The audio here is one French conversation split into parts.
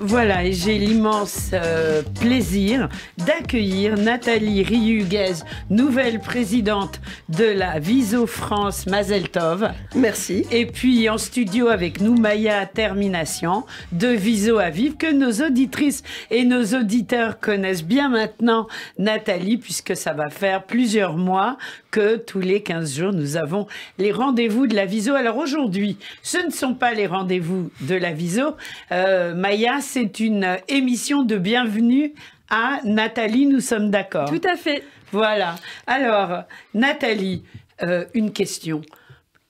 Voilà, et j'ai l'immense euh, plaisir d'accueillir Nathalie Riuguez, nouvelle présidente de la Viso France Mazeltov. Merci. Et puis en studio avec nous, Maya Termination de Viso à Vivre, que nos auditrices et nos auditeurs connaissent bien maintenant, Nathalie, puisque ça va faire plusieurs mois que tous les 15 jours, nous avons les rendez-vous de la Viso. Alors aujourd'hui, ce ne sont pas les rendez-vous de la Viso. Euh, Maya, c'est une euh, émission de bienvenue à Nathalie, nous sommes d'accord. Tout à fait. Voilà. Alors, Nathalie, euh, une question.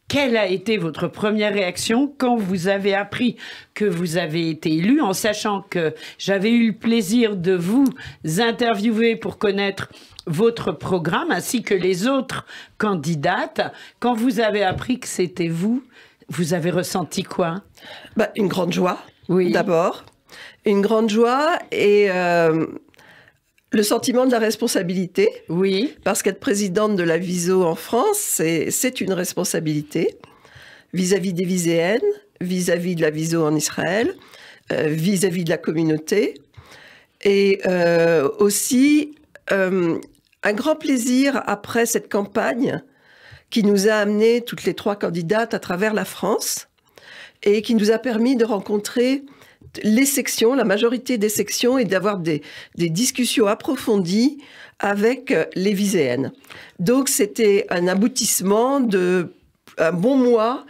Quelle a été votre première réaction quand vous avez appris que vous avez été élue, en sachant que j'avais eu le plaisir de vous interviewer pour connaître votre programme ainsi que les autres candidates Quand vous avez appris que c'était vous, vous avez ressenti quoi bah, Une grande joie, oui. d'abord une grande joie et euh, le sentiment de la responsabilité. Oui. Parce qu'être présidente de la VISO en France, c'est une responsabilité vis-à-vis des viséennes, vis-à-vis de la VISO en Israël, euh, vis-à-vis de la communauté. Et euh, aussi, un grand plaisir après cette campagne qui nous a amené toutes les trois candidates à travers la France et qui nous a permis de rencontrer les sections, la majorité des sections, et d'avoir des, discussions approfondies avec euh, les viséennes. Donc c'était un aboutissement de un bon mois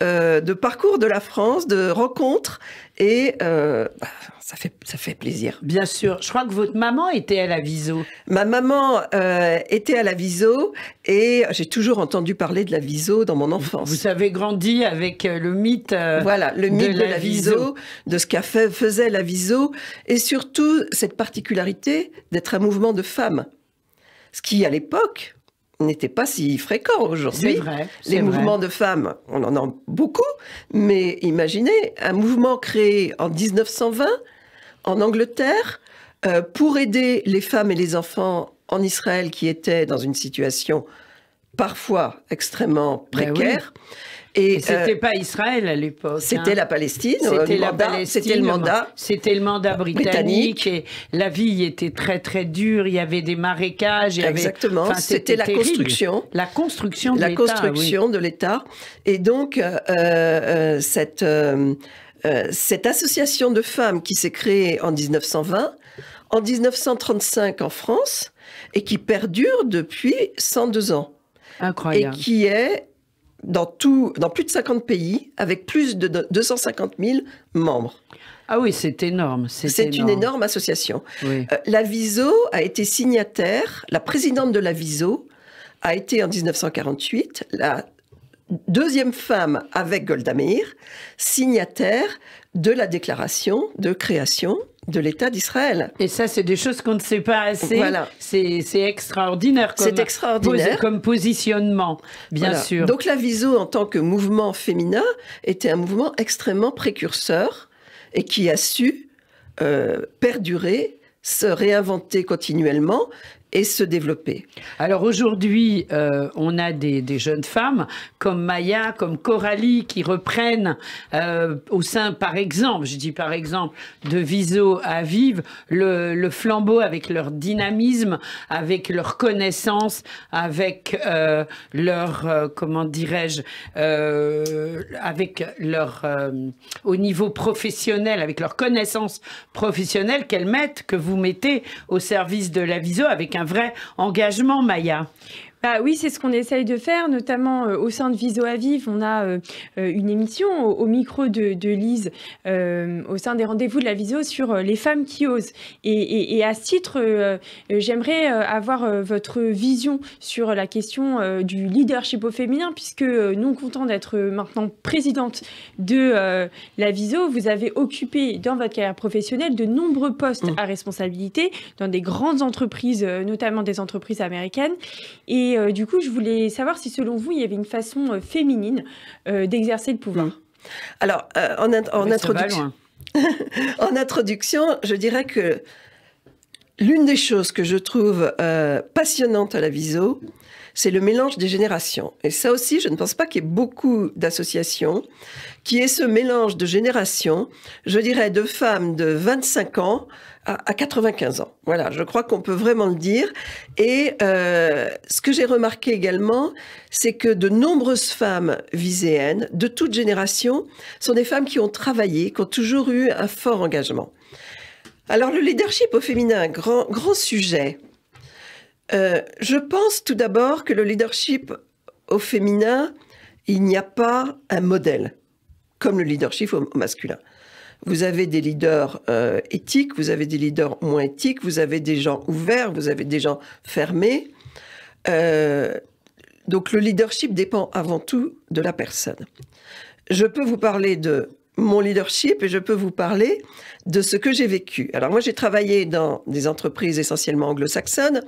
euh, de parcours de la France, de rencontres et euh, bah, ça, fait, ça fait plaisir. Bien sûr. Je crois que votre maman était à la Viso. Ma maman euh, était à la Viso et j'ai toujours entendu parler de la Viso dans mon enfance. Vous avez grandi avec euh, le mythe. voilà, le mythe de, la, viso, de ce qu'a fait, faisait la Viso et surtout cette particularité d'être un mouvement de femmes. Ce qui, à l'époque, n'était pas si fréquent aujourd'hui. Les mouvements de femmes, on en a beaucoup, mais imaginez un mouvement créé en 1920 en Angleterre euh, pour aider les femmes et les enfants en Israël qui étaient dans une situation parfois extrêmement ben précaire. Et, c'était euh, pas Israël à l'époque. Hein. C'était la Palestine. C'était le, mandat. C'était le mandat britannique, Et la vie était très très dure. Il y avait des marécages. Exactement. C'était la construction. La construction. De la construction de l'État. Et donc euh, euh, cette euh, euh, cette association de femmes qui s'est créée en 1920, en 1935 en France, et qui perdure depuis 102 ans. Incroyable. Et qui est dans, tout, dans plus de 50 pays, avec plus de 250 000 membres. Ah oui, c'est énorme. C'est une énorme association. Euh, la Viso a été signataire, la présidente de la Viso a été en 1948 la deuxième femme avec Golda Meir, signataire de la déclaration de création de l'État d'Israël. Et ça, c'est des choses qu'on ne sait pas assez. Voilà. C'est extraordinaire. C'est extraordinaire. Comme positionnement, bien sûr. Donc la Viso, en tant que mouvement féminin, était un mouvement extrêmement précurseur et qui a su euh, perdurer, se réinventer continuellement et se développer. Alors aujourd'hui, euh, on a des, jeunes femmes comme Maya, comme Coralie, qui reprennent euh, au sein, par exemple, je dis par exemple, de Viso à Vive, le, flambeau avec leur dynamisme, avec leur connaissance, avec euh, leur, comment dirais-je, avec leur, au niveau professionnel, avec leur connaissance professionnelle qu'elles mettent, que vous mettez au service de la Viso avec un un vrai engagement, Maya. Bah oui, c'est ce qu'on essaye de faire, notamment euh, au sein de Viso à Vive. On a euh, euh, une émission au, micro de, Lise, au sein des rendez-vous de la Viso, sur les femmes qui osent. Et, à ce titre, j'aimerais avoir votre vision sur la question du leadership au féminin, puisque non content d'être maintenant présidente de la Viso, vous avez occupé dans votre carrière professionnelle de nombreux postes mmh. à responsabilité dans des grandes entreprises, notamment des entreprises américaines. Et et euh, du coup, je voulais savoir si selon vous, il y avait une façon euh, féminine euh, d'exercer le pouvoir. Alors, en, en introduction, en introduction, je dirais que l'une des choses que je trouve passionnante à la Viso, c'est le mélange des générations. Et ça aussi, je ne pense pas qu'il y ait beaucoup d'associations qui aient ce mélange de générations, je dirais de femmes de 25 ans à, 95 ans. Voilà, je crois qu'on peut vraiment le dire. Et euh, ce que j'ai remarqué également, c'est que de nombreuses femmes viséennes, de toute génération, sont des femmes qui ont travaillé, qui ont toujours eu un fort engagement. Alors le leadership au féminin, grand, grand sujet. Euh, je pense tout d'abord que le leadership au féminin, il n'y a pas un modèle comme le leadership au masculin. Vous avez des leaders euh, éthiques, vous avez des leaders moins éthiques, vous avez des gens ouverts, vous avez des gens fermés. Euh, donc le leadership dépend avant tout de la personne. Je peux vous parler de mon leadership et je peux vous parler de ce que j'ai vécu. Alors moi j'ai travaillé dans des entreprises essentiellement anglo-saxonnes,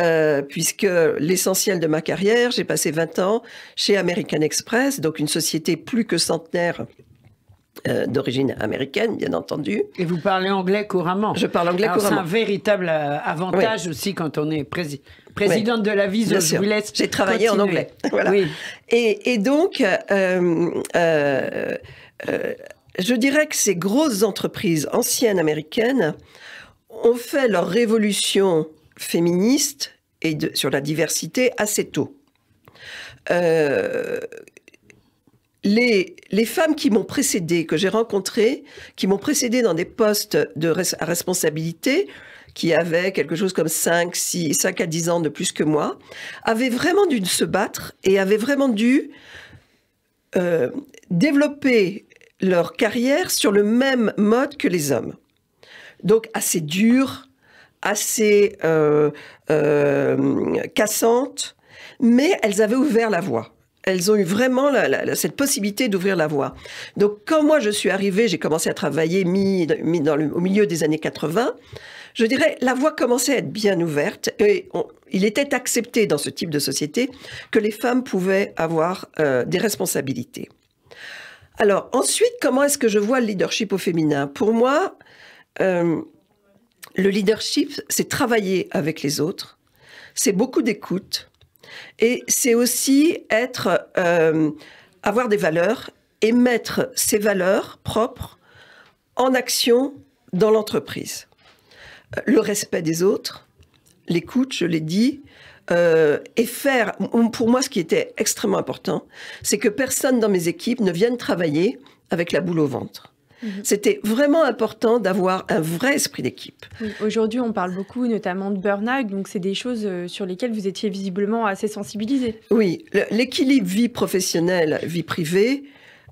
euh, puisque l'essentiel de ma carrière, j'ai passé 20 ans chez American Express, donc une société plus que centenaire euh, d'origine américaine, bien entendu. Et vous parlez anglais couramment. Je parle anglais couramment. C'est un véritable euh, avantage aussi quand on est présidente de la vie. Je vous laisse. J'ai travaillé en anglais. Et, donc, euh, je dirais que ces grosses entreprises anciennes américaines ont fait leur révolution féministe et sur la diversité assez tôt. Euh, les, femmes qui m'ont précédée, que j'ai rencontrées, qui m'ont précédé dans des postes de responsabilité, qui avaient quelque chose comme 5, 6, 5 à 10 ans de plus que moi, avaient vraiment dû se battre et avaient vraiment dû euh, développer leur carrière sur le même mode que les hommes. Donc assez dur, assez euh, euh, cassante, mais elles avaient ouvert la voie elles ont eu vraiment cette possibilité d'ouvrir la voie. Donc quand moi je suis arrivée, j'ai commencé à travailler au milieu des années 80, je dirais la voie commençait à être bien ouverte et il était accepté dans ce type de société que les femmes pouvaient avoir euh, des responsabilités. Alors ensuite, comment est-ce que je vois le leadership au féminin Pour moi, euh, le leadership, c'est travailler avec les autres, c'est beaucoup d'écoute, et c'est aussi euh, avoir des valeurs et mettre ces valeurs propres en action dans l'entreprise. Le respect des autres, l'écoute, je l'ai dit, euh, et faire, pour moi, ce qui était extrêmement important, c'est que personne dans mes équipes ne vienne travailler avec la boule au ventre. Mhm. C'était vraiment important d'avoir un vrai esprit d'équipe. Aujourd'hui, on parle beaucoup notamment de burn-out, donc c'est des choses euh, sur lesquelles vous étiez visiblement assez sensibilisé. Oui, l'équilibre vie professionnelle, vie privée,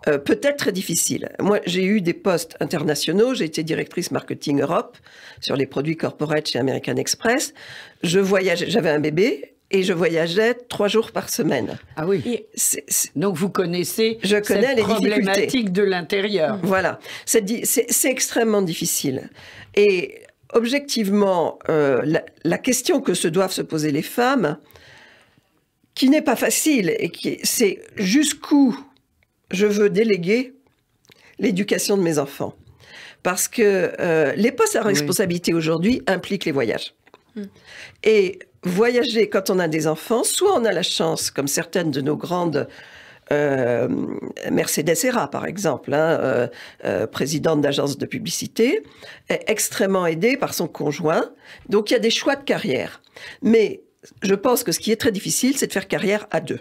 euh, peut être très difficile. Moi, j'ai eu des postes internationaux. J'ai été directrice marketing Europe sur les produits corporate chez American Express. Je voyageais, j'avais un bébé et je voyageais trois jours par semaine. Ah oui. Donc vous connaissez je connais cette les problématiques de l'intérieur. Voilà. C'est extrêmement difficile. Et objectivement, euh, la, question que se doivent se poser les femmes, qui n'est pas facile, et qui c'est jusqu'où je veux déléguer l'éducation de mes enfants. Parce que euh, les postes à responsabilité aujourd'hui impliquent les voyages. Mm. Et voyager quand on a des enfants, soit on a la chance, comme certaines de nos grandes euh, Mercedes serra par exemple, hein, euh, euh, présidente d'agence de publicité, est extrêmement aidée par son conjoint. Donc il y a des choix de carrière. Mais je pense que ce qui est très difficile, c'est de faire carrière à deux.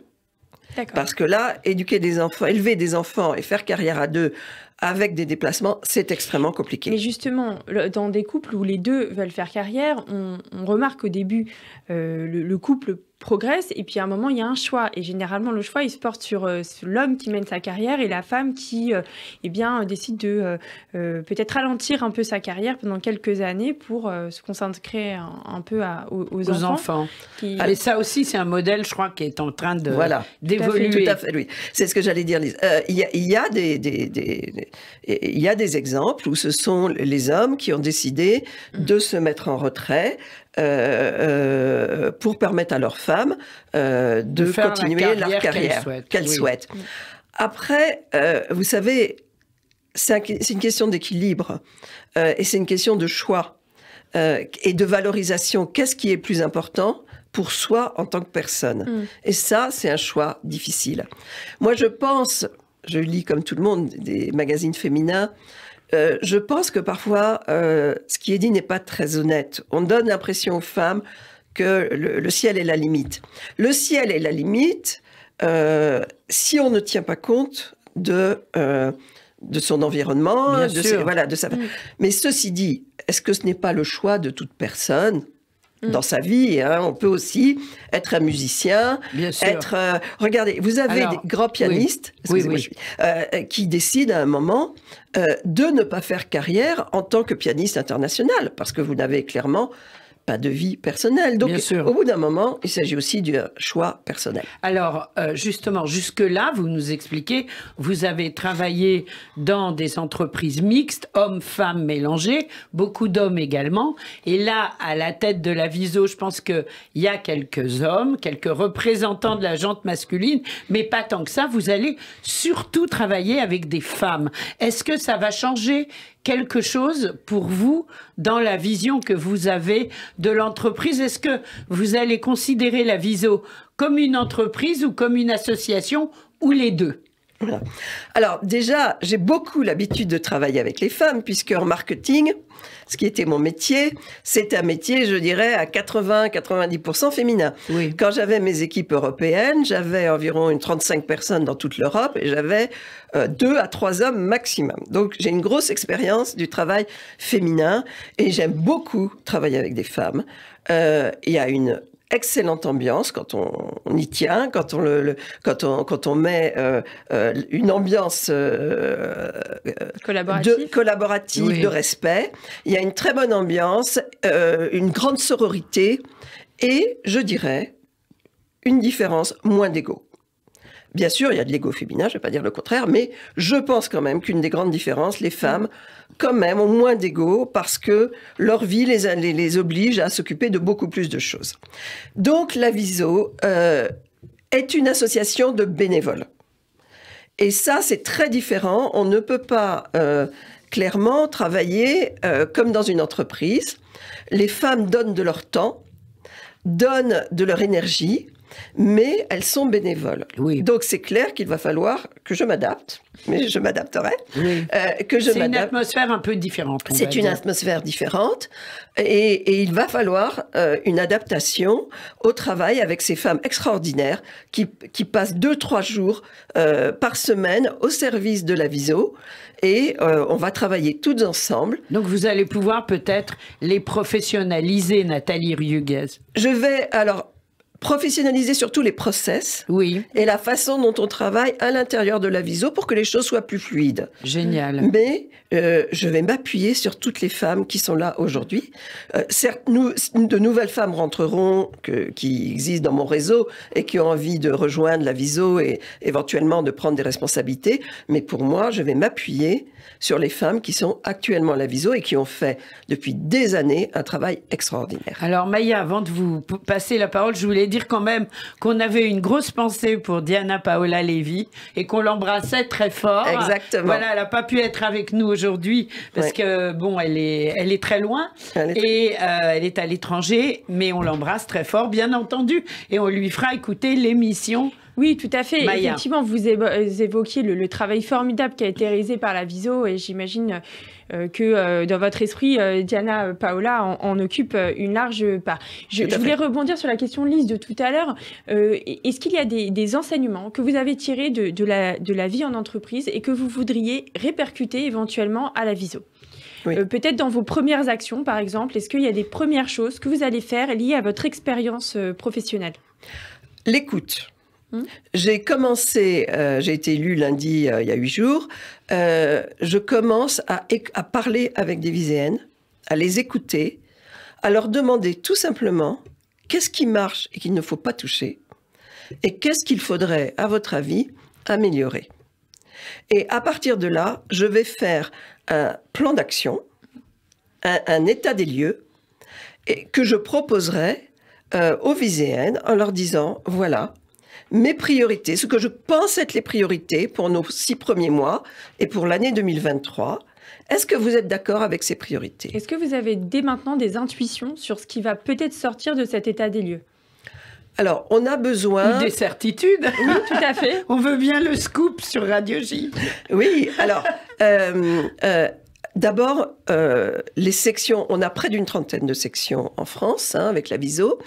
Parce que là, éduquer des enfants, élever des enfants et faire carrière à deux, avec des déplacements, c'est extrêmement compliqué. Mais justement, dans des couples où les deux veulent faire carrière, on, remarque au début euh, le, couple progresse et puis à un moment il y a un choix et généralement le choix il se porte sur, euh, l'homme qui mène sa carrière et la femme qui euh, eh bien décide de euh, peut-être ralentir un peu sa carrière pendant quelques années pour se consacrer un, peu aux, enfants. et ah, ça aussi c'est un modèle je crois qui est en train de voilà d'évoluer. Tout à fait, oui. C'est ce que j'allais dire Il y, a, des, des, il y a des exemples où ce sont les hommes qui ont décidé de se mettre en retrait euh, euh, pour permettre à leurs femmes euh, de, continuer leur carrière qu'elles souhaitent. Après, vous savez, c'est une question d'équilibre et c'est une question de choix et de valorisation. Qu'est-ce qui est plus important pour soi en tant que personne. Mm. Et ça, c'est un choix difficile. Moi, je pense, je lis comme tout le monde des magazines féminins, euh, je pense que parfois, euh, ce qui est dit n'est pas très honnête. On donne l'impression aux femmes que le, ciel est la limite. Le ciel est la limite euh, si on ne tient pas compte de, son environnement, de, mm. Mais ceci dit, est-ce que ce n'est pas le choix de toute personne Mm. dans sa vie. Hein. On peut aussi être un musicien, Bien être. Euh, regardez, vous avez des grands pianistes euh, qui décident à un moment euh, de ne pas faire carrière en tant que pianiste international parce que vous n'avez clairement pas de vie personnelle. Donc, au bout d'un moment, il s'agit aussi du choix personnel. Alors, euh, justement, jusque-là, vous nous expliquez, vous avez travaillé dans des entreprises mixtes, hommes-femmes mélangées, beaucoup d'hommes également. Et là, à la tête de la Viso, je pense qu'il y a quelques hommes, quelques représentants de la jante masculine, mais pas tant que ça. Vous allez surtout travailler avec des femmes. Est-ce que ça va changer quelque chose pour vous dans la vision que vous avez de l'entreprise Est-ce que vous allez considérer la Viso comme une entreprise ou comme une association ou les deux alors déjà, j'ai beaucoup l'habitude de travailler avec les femmes, puisque en marketing, ce qui était mon métier, c'est un métier, je dirais, à 80-90% féminin. Oui. Quand j'avais mes équipes européennes, j'avais environ une 35 personnes dans toute l'Europe et j'avais euh, deux à trois hommes maximum. Donc j'ai une grosse expérience du travail féminin et j'aime beaucoup travailler avec des femmes. Euh, il y a une excellente ambiance quand on, y tient, quand on, quand quand on met euh, euh, une ambiance euh, collaborative, de, respect. Il y a une très bonne ambiance, une grande sororité et, je dirais, une différence moins d'égo. Bien sûr, il y a de l'ego féminin, je ne vais pas dire le contraire, mais je pense quand même qu'une des grandes différences, les femmes, quand même, ont moins d'ego parce que leur vie les, les, oblige à s'occuper de beaucoup plus de choses. Donc, la viso euh, est une association de bénévoles. Et ça, c'est très différent. On ne peut pas euh, clairement travailler euh, comme dans une entreprise. Les femmes donnent de leur temps, donnent de leur énergie, mais elles sont bénévoles. Donc c'est clair qu'il va falloir que je m'adapte, mais je m'adapterai. Euh, que je c'est une atmosphère un peu différente. C'est une atmosphère différente, et, il va falloir euh, une adaptation au travail avec ces femmes extraordinaires qui, passent deux trois jours euh, par semaine au service de la viso et on va travailler toutes ensemble. Donc vous allez pouvoir peut-être les professionnaliser, Nathalie Riuguez. Je vais alors professionnaliser surtout les process oui. et la façon dont on travaille à l'intérieur de la viso pour que les choses soient plus fluides. Génial. Mais euh, je vais m'appuyer sur toutes les femmes qui sont là aujourd'hui. Euh, certes, nous, de nouvelles femmes rentreront que, qui existent dans mon réseau et qui ont envie de rejoindre la viso et éventuellement de prendre des responsabilités. Mais pour moi, je vais m'appuyer sur les femmes qui sont actuellement à la viso et qui ont fait depuis des années un travail extraordinaire. Alors Maya, avant de vous passer la parole, je voulais dire quand même qu'on avait une grosse pensée pour Diana Paola Lévy et qu'on l'embrassait très fort. Exactement. Voilà, elle n'a pas pu être avec nous aujourd'hui parce que, bon, elle est, elle est très loin et euh, elle est à l'étranger, mais on l'embrasse très fort, bien entendu. Et on lui fera écouter l'émission oui, tout à fait. Effectivement, vous euh, évoquiez le, travail formidable qui a été réalisé par la Viso et j'imagine euh, que euh, dans votre esprit, Diana Paola en, occupe une large part. Je, voulais rebondir sur la question de Lise de tout à l'heure. Est-ce qu'il y a des, enseignements que vous avez tirés de, la, de la vie en entreprise et que vous voudriez répercuter éventuellement à la Viso Peut-être dans vos premières actions, par exemple, est-ce qu'il y a des premières choses que vous allez faire liées à votre expérience professionnelle L'écoute. Hmm? J'ai commencé, euh, j'ai été élue lundi euh, il y a huit jours. Euh, je commence à, à, parler avec des viséennes, à les écouter, à leur demander tout simplement qu'est-ce qui marche et qu'il ne faut pas toucher, et qu'est-ce qu'il faudrait, à votre avis, améliorer. Et à partir de là, je vais faire un plan d'action, un, un, état des lieux, et que je proposerai aux viséennes en leur disant voilà mes priorités, ce que je pense être les priorités pour nos six premiers mois et pour l'année 2023. Est-ce que vous êtes d'accord avec ces priorités Est-ce que vous avez dès maintenant des intuitions sur ce qui va peut-être sortir de cet état des lieux alors, on a besoin... Des certitudes Oui, tout à fait. on veut bien le scoop sur Radio J. oui, alors, euh, euh, D'abord, euh, les sections, on a près d'une trentaine de sections en France hein, avec la Viso,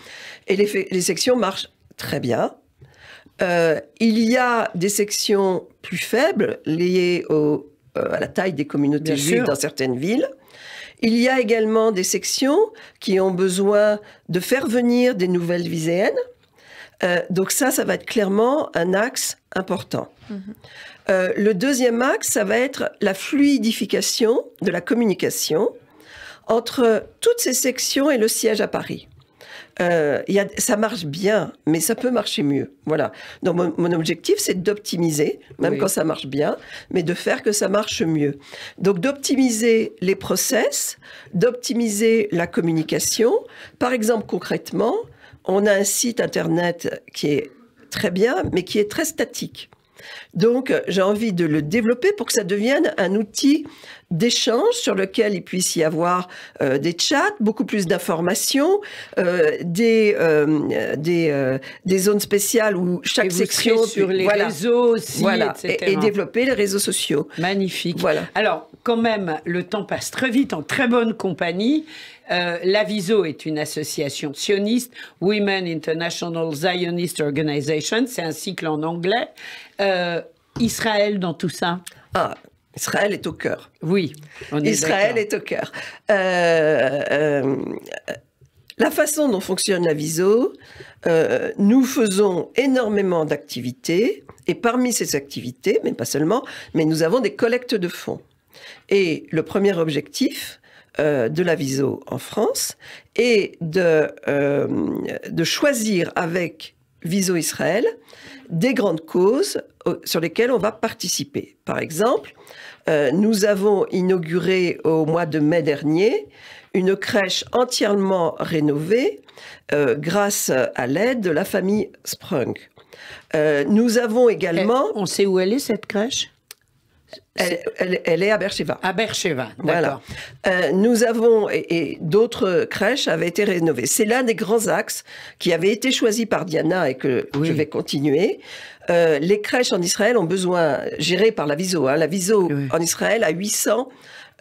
et les sections marchent très bien. Euh, il y a des sections plus faibles liées euh, à la taille des communautés dans certaines villes. Il y a également des sections qui ont besoin de faire venir des nouvelles viséennes. Euh, donc ça, ça va être clairement un axe important. Mhm. le deuxième axe, ça va être la fluidification de la communication entre toutes ces sections et le siège à Paris. Euh, y a, ça marche bien, mais ça peut marcher mieux. Voilà. Donc mon, objectif, c'est d'optimiser, même quand ça marche bien, mais de faire que ça marche mieux. Donc d'optimiser les process, d'optimiser la communication. Par exemple, concrètement, on a un site internet qui est très bien, mais qui est très statique. Donc, euh, j'ai envie de le développer pour que ça devienne un outil d'échange sur lequel il puisse y avoir euh, des chats, beaucoup plus d'informations, euh, des zones spéciales où chaque section sur les réseaux aussi, Et, développer les réseaux sociaux. Magnifique. Alors quand même, le temps passe très vite en très bonne compagnie. Euh, L'AVISO est une association sioniste, Women International Zionist Organization, c'est un cycle en anglais. Euh, Israël dans tout ça ah. Israël est au cœur. Oui. On Israël est au cœur. Euh, la façon dont fonctionne la nous faisons énormément d'activités, et parmi ces activités, mais pas seulement, mais nous avons des collectes de fonds. Et le premier objectif, euh, de la Viso en France et euh, de, choisir avec Viso Israël des grandes causes euh, sur lesquelles on va participer. Par exemple, nous avons inauguré au mois de mai dernier une crèche entièrement rénovée grâce à l'aide de la famille Sprung. nous avons également... on sait où elle est cette crèche elle, est à Bercheva. À Bercheva, d'accord. Euh, nous avons, et, d'autres crèches avaient été rénovées. C'est l'un des grands axes qui avait été choisi par Diana et que je vais continuer. Euh, les crèches en Israël ont besoin, gérées par la VISO, hein. la VISO en Israël a 800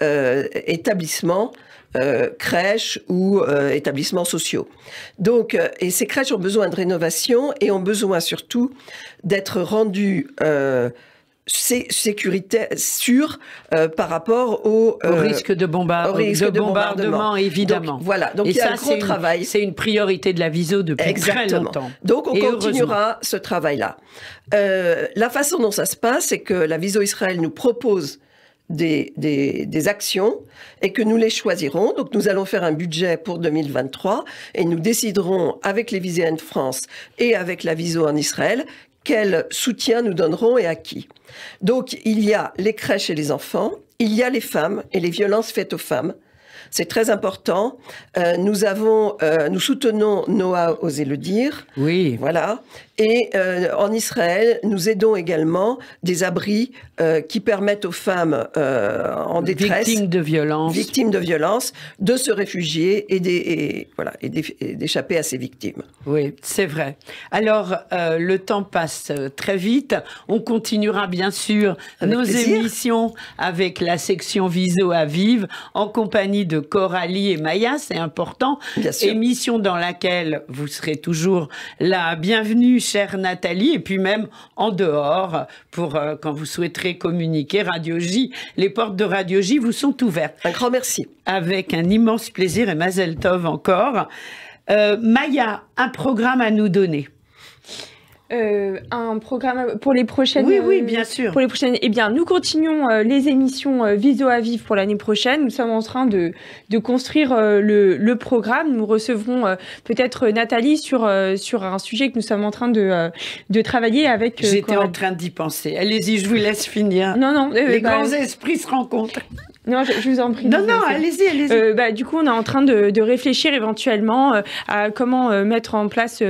euh, établissements crèches ou établissements sociaux. Donc, et ces crèches ont besoin de rénovation et ont besoin surtout d'être rendues sécurité sûre euh, par rapport au, risque de, bombard au risque de, bombardement, évidemment. voilà, donc il y a un gros travail. C'est une priorité de la VISO depuis très longtemps. Donc on continuera ce travail-là. Euh, la façon dont ça se passe, c'est que la VISO Israël nous propose des, des, des, actions et que nous les choisirons. Donc nous allons faire un budget pour 2023 et nous déciderons avec les Viséennes de France et avec la Viso en Israël quel soutien nous donnerons et à qui. Donc il y a les crèches et les enfants, il y a les femmes et les violences faites aux femmes, c'est très important. Euh, nous avons, euh, nous soutenons Noah Osez le dire. Oui. Voilà. Et euh, en Israël, nous aidons également des abris qui permettent aux femmes en détresse, victimes de violence victimes de violence de se réfugier et, d'échapper à ces victimes. Oui, c'est vrai. Alors le temps passe très vite. On continuera bien sûr nos émissions avec la section Viso à Vive en compagnie de Coralie et Maya, c'est important. Bien sûr. Émission dans laquelle vous serez toujours la bienvenue, chère Nathalie, et puis même en dehors, pour euh, quand vous souhaiterez communiquer, Radio J, les portes de Radio J vous sont ouvertes. Un grand merci. Avec un immense plaisir et Mazel Tov encore. Euh, Maya, un programme à nous donner euh, un programme pour les prochaines. Oui, oui, bien euh, sûr. Pour les prochaines. Eh bien, nous continuons euh, les émissions euh, Viso à vivre pour l'année prochaine. Nous sommes en train de, de construire le, le, programme. Nous recevrons peut-être Nathalie sur, sur un sujet que nous sommes en train de, de travailler avec. J'étais en train d'y penser. Allez-y, je vous laisse finir. Non, non. les bah, grands esprits se rencontrent. Non, je, vous en prie. Non, non, allez-y, allez-y. Euh, bah, du coup, on est en train de, réfléchir éventuellement euh, à comment euh, mettre en place,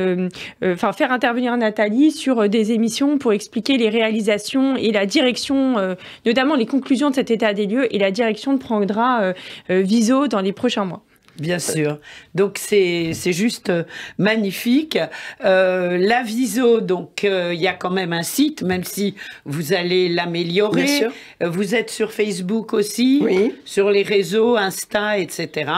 enfin, faire intervenir Nathalie sur des émissions pour expliquer les réalisations et la direction, notamment les conclusions de cet état des lieux et la direction de prendra Viso dans les prochains mois. Bien sûr. Donc c'est juste euh, magnifique. Euh, la Viso, donc euh, il y a quand même un site, même si vous allez l'améliorer. Vous êtes sur Facebook aussi, sur les réseaux, Insta, etc.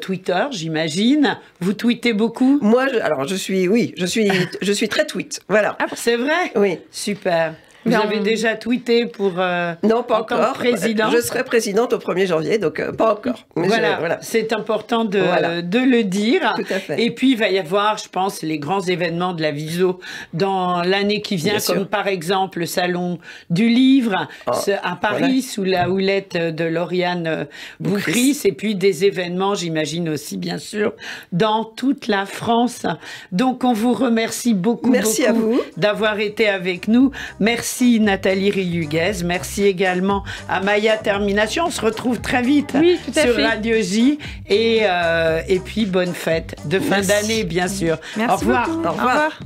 Twitter, j'imagine. Vous tweetez beaucoup Moi, alors je suis, oui, je suis, je suis très tweet. Voilà. Ah, c'est vrai Oui. Super. Vous avez déjà tweeté pour euh, non, pas encore. Je serai présidente au 1er janvier, donc euh, pas encore. voilà, c'est important de, de, le dire. Tout à fait. Et puis, il va y avoir, je pense, les grands événements de la Viso dans l'année qui vient, comme par exemple le Salon du Livre ah, à Paris, sous la houlette de Lauriane euh, Boucris, et puis des événements, j'imagine aussi, bien sûr, dans toute la France. Donc, on vous remercie beaucoup, beaucoup d'avoir été avec nous. Merci Merci Nathalie Riyuguez. Merci également à Maya Termination. On se retrouve très vite sur Radio J. Et, euh, et puis bonne fête de fin d'année, bien sûr. Au revoir. Au revoir.